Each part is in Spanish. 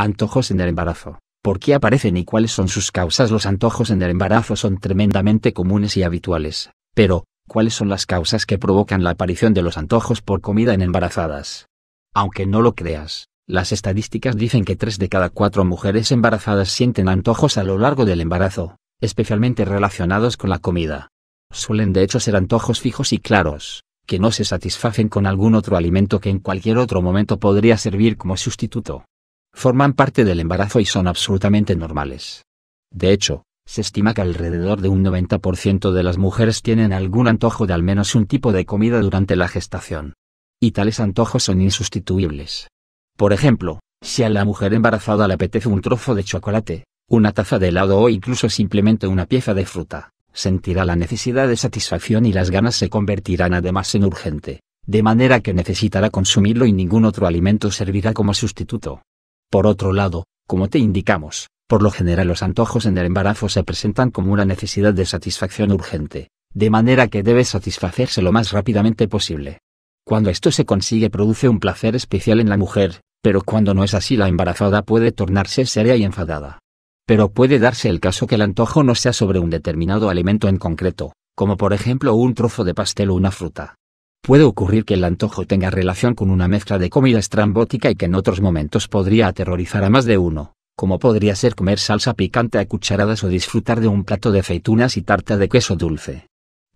Antojos en el embarazo. ¿Por qué aparecen y cuáles son sus causas? Los antojos en el embarazo son tremendamente comunes y habituales, pero, ¿cuáles son las causas que provocan la aparición de los antojos por comida en embarazadas? Aunque no lo creas, las estadísticas dicen que 3 de cada 4 mujeres embarazadas sienten antojos a lo largo del embarazo, especialmente relacionados con la comida. Suelen de hecho ser antojos fijos y claros, que no se satisfacen con algún otro alimento que en cualquier otro momento podría servir como sustituto forman parte del embarazo y son absolutamente normales. De hecho, se estima que alrededor de un 90% de las mujeres tienen algún antojo de al menos un tipo de comida durante la gestación. Y tales antojos son insustituibles. Por ejemplo, si a la mujer embarazada le apetece un trozo de chocolate, una taza de helado o incluso simplemente una pieza de fruta, sentirá la necesidad de satisfacción y las ganas se convertirán además en urgente, de manera que necesitará consumirlo y ningún otro alimento servirá como sustituto. Por otro lado, como te indicamos, por lo general los antojos en el embarazo se presentan como una necesidad de satisfacción urgente, de manera que debe satisfacerse lo más rápidamente posible. Cuando esto se consigue produce un placer especial en la mujer, pero cuando no es así la embarazada puede tornarse seria y enfadada. Pero puede darse el caso que el antojo no sea sobre un determinado alimento en concreto, como por ejemplo un trozo de pastel o una fruta. Puede ocurrir que el antojo tenga relación con una mezcla de comida estrambótica y que en otros momentos podría aterrorizar a más de uno, como podría ser comer salsa picante a cucharadas o disfrutar de un plato de aceitunas y tarta de queso dulce.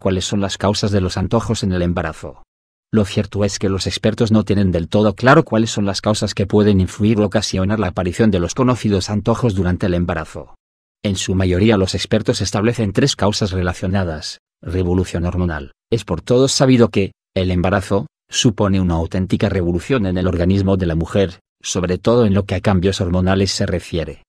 ¿Cuáles son las causas de los antojos en el embarazo? Lo cierto es que los expertos no tienen del todo claro cuáles son las causas que pueden influir o ocasionar la aparición de los conocidos antojos durante el embarazo. En su mayoría los expertos establecen tres causas relacionadas. Revolución hormonal. Es por todos sabido que, el embarazo, supone una auténtica revolución en el organismo de la mujer, sobre todo en lo que a cambios hormonales se refiere.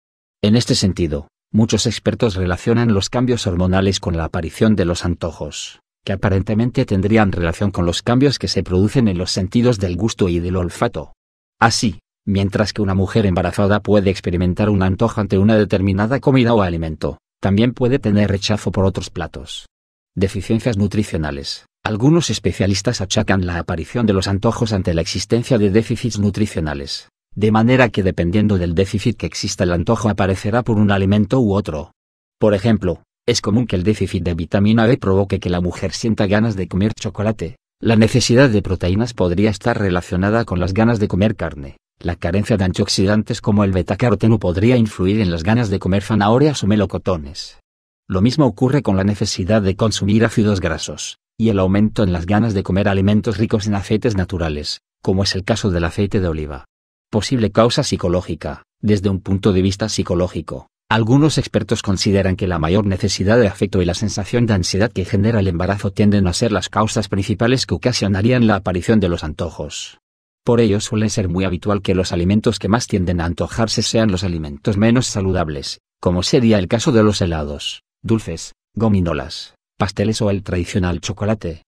En este sentido, muchos expertos relacionan los cambios hormonales con la aparición de los antojos, que aparentemente tendrían relación con los cambios que se producen en los sentidos del gusto y del olfato. Así, mientras que una mujer embarazada puede experimentar un antojo ante una determinada comida o alimento, también puede tener rechazo por otros platos. Deficiencias nutricionales. Algunos especialistas achacan la aparición de los antojos ante la existencia de déficits nutricionales, de manera que dependiendo del déficit que exista el antojo aparecerá por un alimento u otro. Por ejemplo, es común que el déficit de vitamina B e provoque que la mujer sienta ganas de comer chocolate. La necesidad de proteínas podría estar relacionada con las ganas de comer carne. La carencia de antioxidantes como el betacaroteno podría influir en las ganas de comer zanahorias o melocotones. Lo mismo ocurre con la necesidad de consumir ácidos grasos y el aumento en las ganas de comer alimentos ricos en aceites naturales, como es el caso del aceite de oliva. Posible causa psicológica. Desde un punto de vista psicológico, algunos expertos consideran que la mayor necesidad de afecto y la sensación de ansiedad que genera el embarazo tienden a ser las causas principales que ocasionarían la aparición de los antojos. Por ello suele ser muy habitual que los alimentos que más tienden a antojarse sean los alimentos menos saludables, como sería el caso de los helados, dulces, gominolas, pasteles o el tradicional chocolate.